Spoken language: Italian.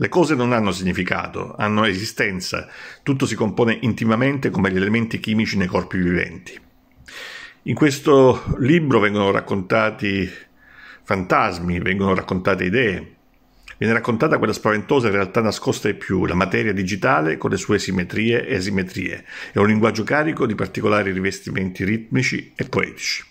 Le cose non hanno significato, hanno esistenza, tutto si compone intimamente come gli elementi chimici nei corpi viventi. In questo libro vengono raccontati fantasmi, vengono raccontate idee, viene raccontata quella spaventosa realtà nascosta e più, la materia digitale con le sue simmetrie e asimmetrie, è un linguaggio carico di particolari rivestimenti ritmici e poetici.